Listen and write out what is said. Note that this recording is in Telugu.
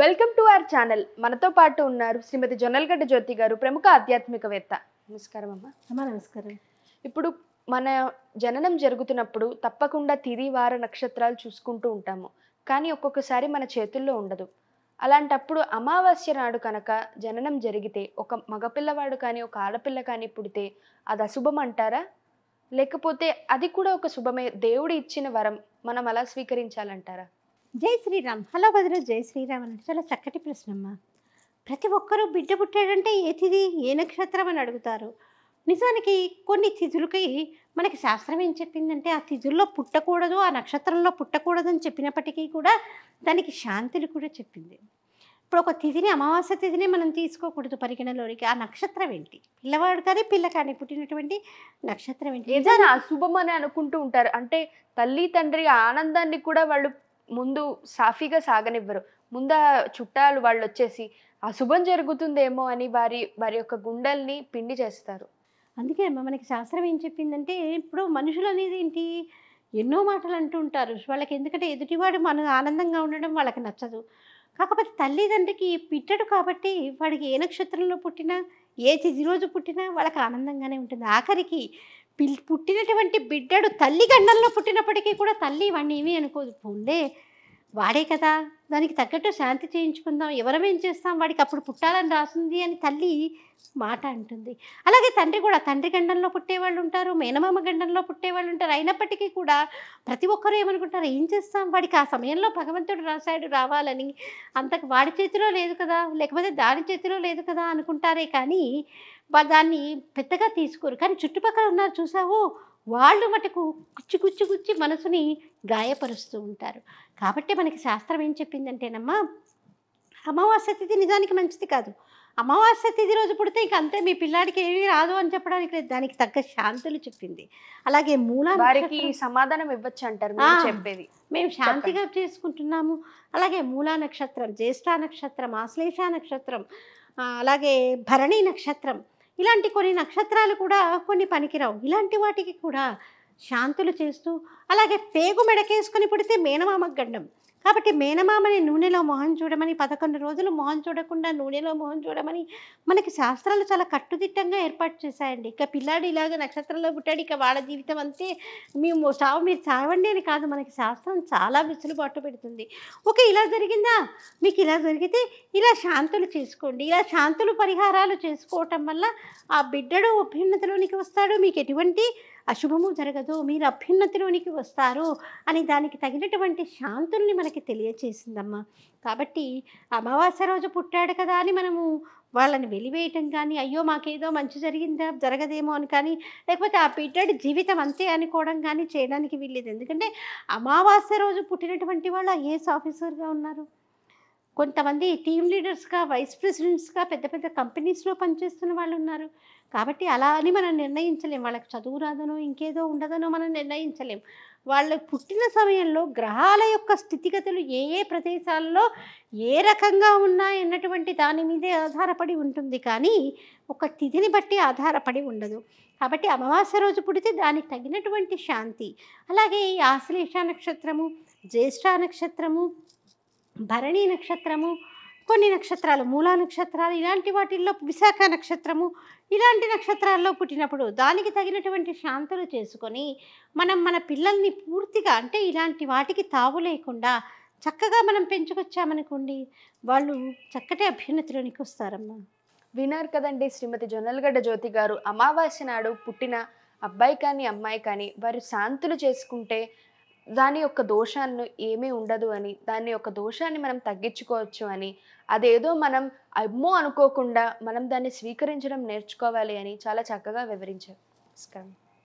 వెల్కమ్ టు అవర్ ఛానల్ మనతో పాటు ఉన్నారు శ్రీమతి జొన్నలగడ్డ జ్యోతి గారు ప్రముఖ ఆధ్యాత్మికవేత్త నమస్కారం అమ్మ అమ్మా నమస్కారం ఇప్పుడు మన జననం జరుగుతున్నప్పుడు తప్పకుండా తిరి వార నక్షత్రాలు చూసుకుంటూ ఉంటాము కానీ ఒక్కొక్కసారి మన చేతుల్లో ఉండదు అలాంటప్పుడు అమావాస్య నాడు కనుక జననం జరిగితే ఒక మగపిల్లవాడు కానీ ఒక ఆడపిల్ల కానీ పుడితే అది అశుభం అంటారా లేకపోతే అది కూడా ఒక శుభమే దేవుడు ఇచ్చిన వరం మనం అలా స్వీకరించాలంటారా జై శ్రీరామ్ హలో బదులు జై శ్రీరామ్ అంటే చాలా చక్కటి ప్రశ్న అమ్మ ప్రతి ఒక్కరూ బిడ్డ పుట్టాడంటే ఏ తిథి ఏ నక్షత్రం అని అడుగుతారు నిజానికి కొన్ని తిథులకి మనకి శాస్త్రం ఏం చెప్పిందంటే ఆ తిథుల్లో పుట్టకూడదు ఆ నక్షత్రంలో పుట్టకూడదు అని చెప్పినప్పటికీ కూడా దానికి శాంతిని కూడా చెప్పింది ఇప్పుడు ఒక తిథిని అమావాస్య తిథిని మనం తీసుకోకూడదు పరిగణలోనికి ఆ నక్షత్రం ఏంటి పిల్లవాడు కానీ పిల్ల కానీ పుట్టినటువంటి నక్షత్రం ఏంటి ఏదైనా అశుభం అని అనుకుంటూ ఉంటారు అంటే తల్లి తండ్రి ఆనందాన్ని కూడా వాళ్ళు ముందు సాఫీగా సాగనివ్వరు ముందు చుట్టాలు వాళ్ళు వచ్చేసి అశుభం జరుగుతుందేమో అని వారి వారి యొక్క గుండెల్ని పిండి చేస్తారు అందుకే మనకి శాస్త్రం ఏం చెప్పిందంటే ఇప్పుడు మనుషులు అనేది ఏంటి ఎన్నో మాటలు అంటూ ఉంటారు వాళ్ళకి ఎందుకంటే ఎదుటివాడు మన ఆనందంగా ఉండడం వాళ్ళకి నచ్చదు కాకపోతే తల్లిదండ్రికి పిట్టడు కాబట్టి వాడికి ఏ నక్షత్రంలో పుట్టినా ఏ తిది రోజు పుట్టినా వాళ్ళకి ఆనందంగానే ఉంటుంది ఆఖరికి పుట్టినటువంటి బిడ్డడు తల్లి గండంలో పుట్టినప్పటికీ కూడా తల్లి ఇవన్నీ ఏమీ అనుకోదు పోలే వాడే కదా దానికి తగ్గట్టు శాంతి చేయించుకుందాం ఎవరమేం చేస్తాం వాడికి అప్పుడు పుట్టాలని రాసింది అని తల్లి మాట అంటుంది అలాగే తండ్రి కూడా తండ్రి గండంలో పుట్టేవాళ్ళు ఉంటారు మేనమామ గండంలో పుట్టేవాళ్ళు ఉంటారు అయినప్పటికీ కూడా ప్రతి ఒక్కరూ ఏమనుకుంటారు ఏం చేస్తాం వాడికి ఆ సమయంలో భగవంతుడు రాశాడు రావాలని అంతకు వాడి చేతిలో లేదు కదా లేకపోతే దాని చేతిలో లేదు కదా అనుకుంటారే కానీ దాన్ని పెద్దగా తీసుకోరు కానీ చుట్టుపక్కల ఉన్నారు చూసావు వాళ్ళు మటుకు కుచ్చి కుచ్చి కుచ్చి మనసుని గాయపరుస్తూ ఉంటారు కాబట్టి మనకి శాస్త్రం ఏం చెప్పిందంటేనమ్మా అమావాస్య తిథి నిజానికి మంచిది కాదు అమావాస్య తిథి రోజు పుడితే ఇంక అంతే మీ పిల్లాడికి ఏమీ రాదు అని చెప్పడానికి దానికి తగ్గ శాంతులు చెప్పింది అలాగే మూల సమాధానం ఇవ్వచ్చు అంటారు చెప్పేది మేము శాంతిగా చేసుకుంటున్నాము అలాగే మూలా నక్షత్రం జ్యేష్ఠా నక్షత్రం ఆశ్లేష నక్షత్రం అలాగే భరణి నక్షత్రం ఇలాంటి కొన్ని నక్షత్రాలు కూడా కొన్ని పనికిరావు ఇలాంటి వాటికి కూడా శాంతులు చేస్తూ అలాగే పేగు మెడకేసుకొని పుడితే మేనమామ గడ్డం కాబట్టి మేనమామని నూనెలో మొహం చూడమని పదకొండు రోజులు మొహం చూడకుండా నూనెలో మొహం చూడమని మనకి శాస్త్రాలు చాలా కట్టుదిట్టంగా ఏర్పాటు చేశాయండి ఇక పిల్లాడు ఇలాగ నక్షత్రంలో పుట్టాడు ఇక వాళ్ళ జీవితం అంతే మేము చావు మీరు చావండి అని కాదు మనకి శాస్త్రం చాలా విసులుబాటు పెడుతుంది ఓకే ఇలా జరిగిందా మీకు ఇలా జరిగితే ఇలా శాంతులు చేసుకోండి ఇలా శాంతులు పరిహారాలు చేసుకోవటం వల్ల ఆ బిడ్డడు అభ్యున్నతిలోనికి వస్తాడు మీకు ఎటువంటి అశుభము జరగదు మీరు అభ్యున్నతిలోనికి వస్తారు అని దానికి తగినటువంటి శాంతుల్ని మనకి తెలియచేసిందమ్మ కాబట్టి అమావాస్య రోజు పుట్టాడు కదా అని మనము వాళ్ళని వెలివేయటం కానీ అయ్యో మాకేదో మంచి జరిగిందా జరగదేమో అని కానీ లేకపోతే ఆ బిడ్డడి జీవితం అంతే అనుకోవడం కానీ చేయడానికి వీల్లేదు ఎందుకంటే అమావాస్య రోజు పుట్టినటువంటి వాళ్ళు ఐఏఎస్ ఆఫీసర్గా ఉన్నారు కొంతమంది టీమ్ లీడర్స్గా వైస్ ప్రెసిడెంట్స్గా పెద్ద పెద్ద కంపెనీస్లో పనిచేస్తున్న వాళ్ళు ఉన్నారు కాబట్టి అలా అని మనం నిర్ణయించలేం వాళ్ళకి చదువు రాదనో ఇంకేదో ఉండదనో మనం నిర్ణయించలేం వాళ్ళ పుట్టిన సమయంలో గ్రహాల యొక్క స్థితిగతులు ఏ ఏ ప్రదేశాల్లో ఏ రకంగా ఉన్నాయన్నటువంటి దాని మీదే ఆధారపడి ఉంటుంది కానీ ఒక తిథిని బట్టి ఆధారపడి ఉండదు కాబట్టి అమావాస్య రోజు పుడితే దానికి తగినటువంటి శాంతి అలాగే ఈ ఆశ్లేష నక్షత్రము జ్యేష్ఠ నక్షత్రము భరణి నక్షత్రము కొన్ని నక్షత్రాలు మూలా నక్షత్రాలు ఇలాంటి వాటిల్లో విశాఖ నక్షత్రము ఇలాంటి నక్షత్రాల్లో పుట్టినప్పుడు దానికి తగినటువంటి శాంతలు చేసుకొని మనం మన పిల్లల్ని పూర్తిగా అంటే ఇలాంటి వాటికి తావు లేకుండా చక్కగా మనం పెంచుకొచ్చామనుకోండి వాళ్ళు చక్కటి అభ్యున్నతిలోనికి వస్తారమ్మా వినారు కదండి శ్రీమతి జొన్నలగడ్డ జ్యోతి గారు అమావాస్య నాడు పుట్టిన అబ్బాయి కానీ అమ్మాయి కానీ వారు శాంతులు చేసుకుంటే దాని యొక్క దోషాన్ని ఏమీ ఉండదు అని దాని యొక్క దోషాన్ని మనం తగ్గించుకోవచ్చు అని అదేదో మనం అమ్మో అనుకోకుండా మనం దాన్ని స్వీకరించడం నేర్చుకోవాలి అని చాలా చక్కగా వివరించారు నమస్కారం